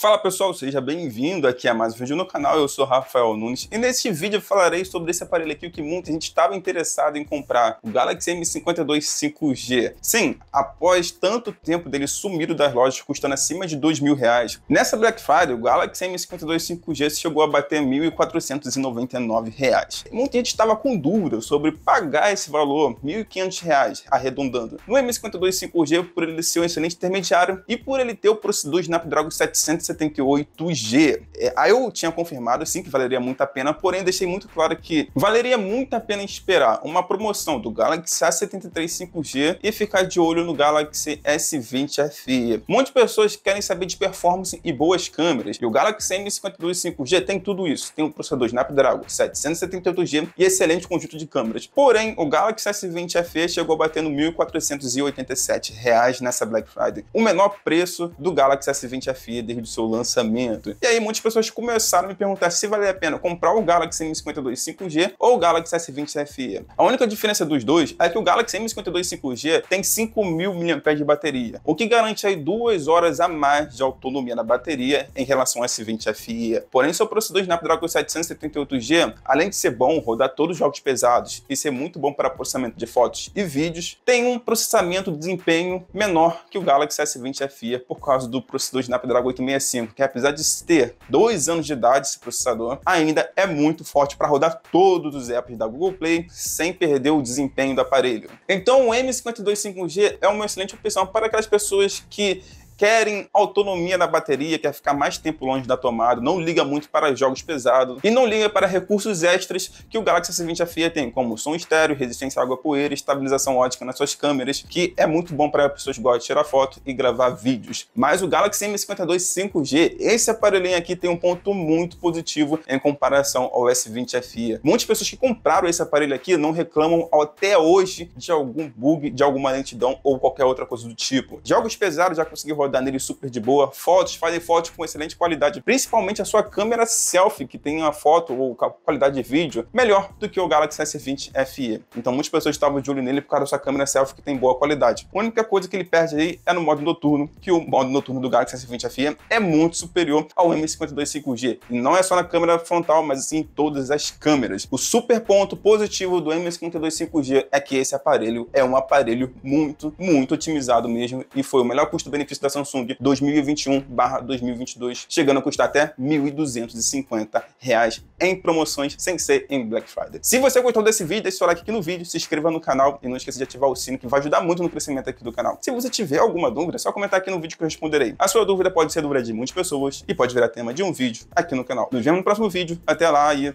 Fala pessoal, seja bem-vindo aqui a mais um vídeo no canal, eu sou Rafael Nunes e neste vídeo eu falarei sobre esse aparelho aqui que muita gente estava interessado em comprar, o Galaxy M52 5G. Sim, após tanto tempo dele sumido das lojas custando acima de 2 mil reais, nessa Black Friday o Galaxy M52 5G chegou a bater 1.499 reais. Muita gente estava com dúvida sobre pagar esse valor, 1.500 reais, arredondando. No M52 5G, por ele ser um excelente intermediário e por ele ter o processador Snapdragon 700 78 g É, aí eu tinha confirmado sim que valeria muito a pena, porém deixei muito claro que valeria muito a pena esperar uma promoção do Galaxy A73 5G e ficar de olho no Galaxy S20 FE. Um monte de pessoas querem saber de performance e boas câmeras. E o Galaxy M52 5G tem tudo isso. Tem o um processador Snapdragon 778G e excelente conjunto de câmeras. Porém, o Galaxy S20 FE chegou batendo R$ 1.487 nessa Black Friday. O menor preço do Galaxy S20 FE desde o seu lançamento. E aí muitas pessoas começaram a me perguntar se valia a pena comprar o Galaxy M52 5G ou o Galaxy S20 FE. A única diferença dos dois é que o Galaxy M52 5G tem 5.000 mAh de bateria, o que garante aí duas horas a mais de autonomia na bateria em relação ao S20 FE. Porém, seu processador Snapdragon 778G, além de ser bom rodar todos os jogos pesados e ser muito bom para processamento de fotos e vídeos, tem um processamento de desempenho menor que o Galaxy S20 FE por causa do processador Snapdragon 865 5 que apesar de ter dois anos de idade esse processador, ainda é muito forte para rodar todos os apps da Google Play sem perder o desempenho do aparelho. Então o M52 5G é uma excelente opção para aquelas pessoas que querem autonomia na bateria, quer ficar mais tempo longe da tomada, não liga muito para jogos pesados e não liga para recursos extras que o Galaxy S20 FE tem, como som estéreo, resistência à água poeira, estabilização ótica nas suas câmeras, que é muito bom para pessoas que gostam de tirar foto e gravar vídeos. Mas o Galaxy M52 5G, esse aparelhinho aqui tem um ponto muito positivo em comparação ao S20 FE. Muitas pessoas que compraram esse aparelho aqui não reclamam até hoje de algum bug, de alguma lentidão ou qualquer outra coisa do tipo. Jogos pesados já consegui rodar nele super de boa. Fotos, fazem fotos com excelente qualidade, principalmente a sua câmera selfie, que tem uma foto ou qualidade de vídeo melhor do que o Galaxy S20 FE. Então muitas pessoas estavam de olho nele por causa da sua câmera selfie que tem boa qualidade. A única coisa que ele perde aí é no modo noturno, que o modo noturno do Galaxy S20 FE é muito superior ao M52 5G. E não é só na câmera frontal, mas sim em todas as câmeras. O super ponto positivo do M52 5G é que esse aparelho é um aparelho muito, muito otimizado mesmo e foi o melhor custo-benefício da Samsung Samsung 2021/2022, chegando a custar até R$ 1.250 em promoções sem ser em Black Friday. Se você gostou desse vídeo, deixe seu like aqui no vídeo, se inscreva no canal e não esqueça de ativar o sino que vai ajudar muito no crescimento aqui do canal. Se você tiver alguma dúvida, é só comentar aqui no vídeo que eu responderei. A sua dúvida pode ser dúvida de muitas pessoas e pode virar tema de um vídeo aqui no canal. Nos vemos no próximo vídeo. Até lá e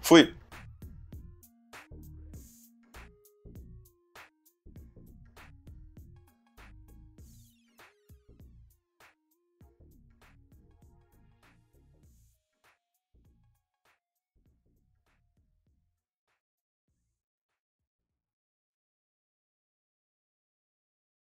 Fui!